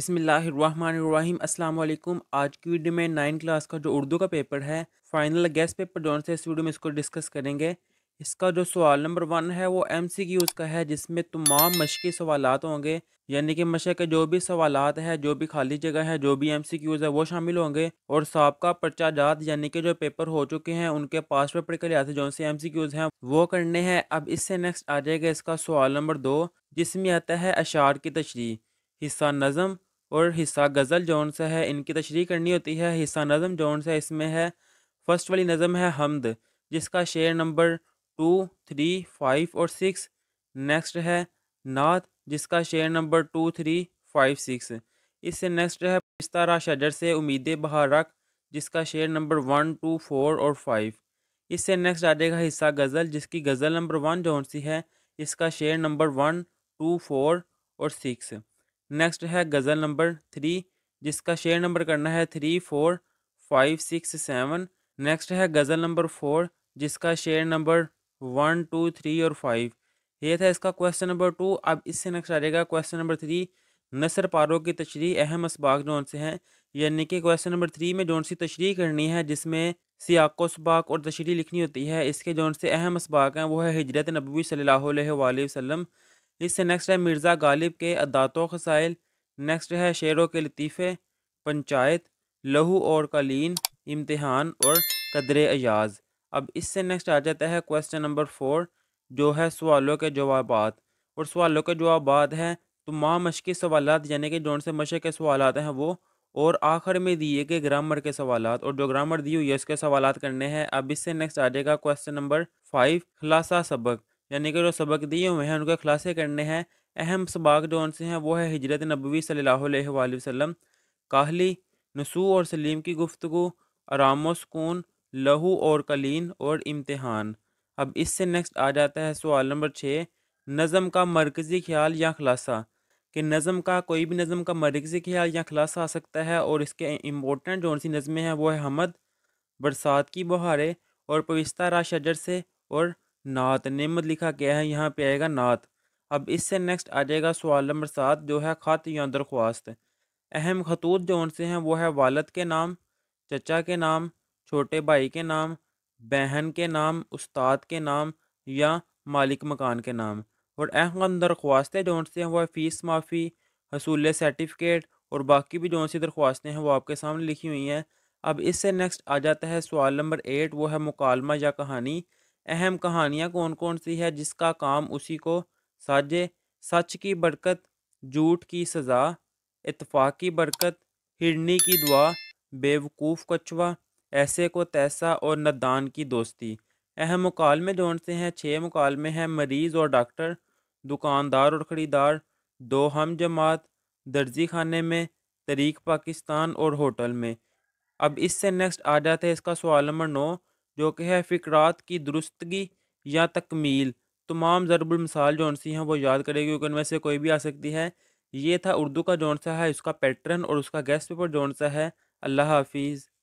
अस्सलाम वालेकुम आज की वीडियो में नाइन क्लास का जो उर्दू का पेपर है फाइनल गैस पेपर जो से इस वीडियो में इसको डिस्कस करेंगे इसका जो सवाल नंबर वन है वो एम सी क्यूज़ का है जिसमें तमाम मशक़ी सवाल होंगे यानी कि मशक़ के जो भी सवाल है जो भी खाली जगह है जो भी एम सी क्यूज़ है वो शामिल होंगे और सबका पर्चा जात यानी कि जो पेपर हो चुके हैं उनके पास पेपर के लिहाज से जो से एम सी क्यूज़ हैं वो करने हैं अब इससे नेक्स्ट आ जाएगा इसका सवाल नंबर दो जिसमें आता है अशार की तशरी हिस्सा नज़म और हिस्सा गज़ल जौन से है इनकी तशरी करनी होती है हिस्सा नज़म जौन से इसमें है फ़र्स्ट वाली नज़म है हमद जिसका शेर नंबर टू थ्री फाइव और सिक्स नेक्स्ट है नात जिसका शेयर number two three five six इससे नेक्स्ट है पिस्तारा शजर से उम्मीद बहारक जिसका शेयर नंबर वन टू फोर और फाइव इससे नेक्स्ट आ जाएगा हिस्सा गज़ल जिसकी गज़ल नंबर वन जौन सी है इसका शेयर नंबर वन टू फोर और सिक्स नेक्स्ट है गज़ल नंबर थ्री जिसका शेयर नंबर करना है three four five six seven next है गज़ल नंबर फोर जिसका शेयर नंबर वन टू थ्री और फाइव ये था इसका क्वेश्चन नंबर टू अब इससे नेक्स्ट आ जाएगा क्वेश्चन नंबर थ्री नसर पारों की तशरी अहम इसबाक जोन से हैं यानी कि क्वेश्चन नंबर थ्री में जौन सी तशरी करनी है जिसमें सियाको सबाक और तशरी लिखनी होती है इसके जौन से अहम इसबाक हैं वो है हिजरत नबी सल्ला वसम इससे नेक्स्ट है मिर्ज़ा गालिब के अदातों खसाइल नेक्स्ट है शेरों के लतीफ़े पंचायत लहू और कलीन इम्तहान और कदर एजाज अब इससे नेक्स्ट आ जाता है क्वेश्चन नंबर फोर जो है सवालों के जवाब और सवालों के जवाब हैं तो माँ मशक़ी सवाल यानी कि जौन से मशे के सवाल हैं वो और आखिर में दिए गए ग्रामर के सवाल और जो ग्रामर दी हुई है उसके सवाल करने हैं अब इससे नेक्स्ट आ जाएगा क्वेश्चन नंबर फाइव खलासा सबक यानी कि जो सबक दिए हुए हैं उनके खुलासे करने हैं अहम सबाक जो उनसे हैं वो है हजरत नबी सल्ला वसम काहली नसू और सलीम की गुफ्तु आराम सुकून लहू और कलीन और इम्तहान अब इससे नेक्स्ट आ जाता है सवाल नंबर छः नज़म का मरकज़ी ख्याल या खुलासा कि नज़म का कोई भी नज़म का मरकज़ी ख्याल या खुलासा आ सकता है और इसके इम्पोर्टेंट जो सी नज़में हैं वो है हमद बरसात की बहारें और पविस्ता रा शजर से और नात निमत लिखा गया है यहाँ पे आएगा नात अब इससे नेक्स्ट आ जाएगा सवाल नंबर सात जो है ख़त या दरख्वास्त अहम खतूत जो उनसे हैं वो है वालद के नाम चचा के नाम छोटे भाई के नाम बहन के नाम उस्ताद के नाम या मालिक मकान के नाम और अहम दरख्वास्तें जो उनसे हैं वो है फ़ीस माफ़ी हसूल सर्टिफिकेट और बाकी भी जो सी दरख्वास्तें हैं वो आपके सामने लिखी हुई हैं अब इससे नेक्स्ट आ जाता है सवाल नंबर एट वो है मुकालमा या कहानी अहम कहानियाँ कौन कौन सी है जिसका काम उसी को साजे सच की बरकत झूठ की सज़ा इतफाक़ की बरकत हिरनी की दुआ बेवकूफ़ कछुआ ऐसे को तैसा और नदान की दोस्ती अहम मुकालमे जोन से हैं छः मुकालमे हैं मरीज़ और डॉक्टर दुकानदार और ख़रीदार दो हम जमात दर्जी खाने में तरीक पाकिस्तान और होटल में अब इससे नेक्स्ट आ जाते हैं इसका सवाल नंबर नौ जो कि है फ़िक्रात की दुरुस्तगी या तकमील तमाम ज़रबुलमसाल जौन सी हैं वो याद करेगी क्योंकि उनमें से कोई भी आ सकती है ये था उर्दू का जौन सा है इसका पैटर्न और उसका गेस्ट पेपर जौन सा है अल्लाह हाफिज़